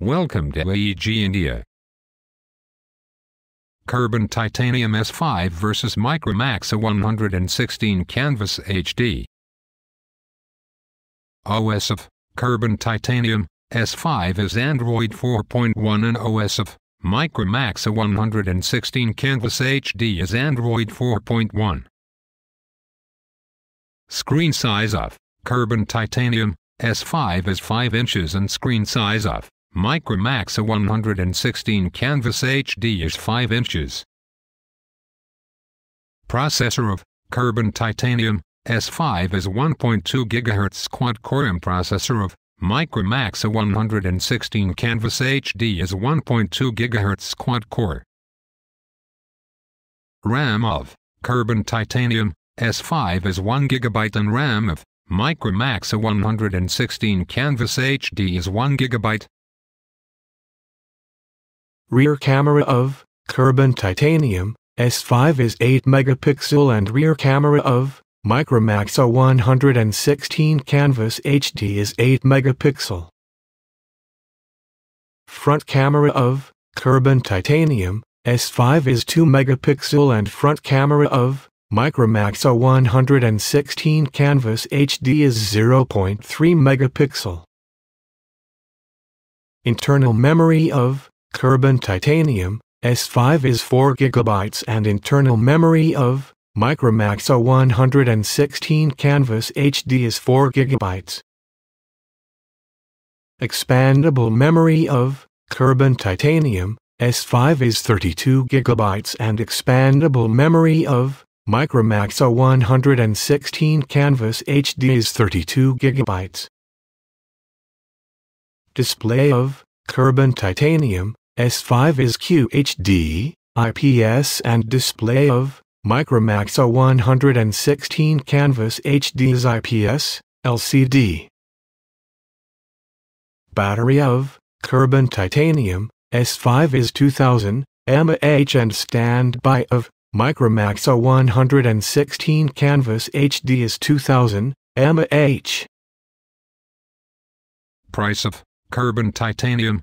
Welcome to AEG India. Carbon Titanium S5 vs Micromax a 116 Canvas HD. OS of Carbon Titanium S5 is Android 4.1 and OS of Micromax 116 Canvas HD is Android 4.1. Screen size of Carbon Titanium S5 is 5 inches and screen size of Micromax a 116 Canvas HD is 5 inches. Processor of Carbon Titanium S5 is 1.2 GHz quad-core M processor of Micromax a 116 Canvas HD is 1.2 GHz quad-core. RAM of Carbon Titanium S5 is 1 GB and RAM of Micromax a 116 Canvas HD is 1 GB. Rear camera of Carbon Titanium S5 is 8 megapixel and rear camera of Micromax A116 Canvas HD is 8 megapixel. Front camera of Carbon Titanium S5 is 2 megapixel and front camera of Micromax A116 Canvas HD is 0.3 megapixel. Internal memory of Carbon Titanium S5 is 4 GB and internal memory of Micromax A116 Canvas HD is 4 GB. Expandable memory of Carbon Titanium S5 is 32 GB and expandable memory of Micromax A116 Canvas HD is 32 GB. Display of Carbon Titanium S5 is QHD, IPS and display of, Micromax a 116 Canvas HD is IPS, LCD. Battery of, Carbon Titanium, S5 is 2000, mAh and standby of, Micromax a 116 Canvas HD is 2000, mAh. Price of, Carbon Titanium,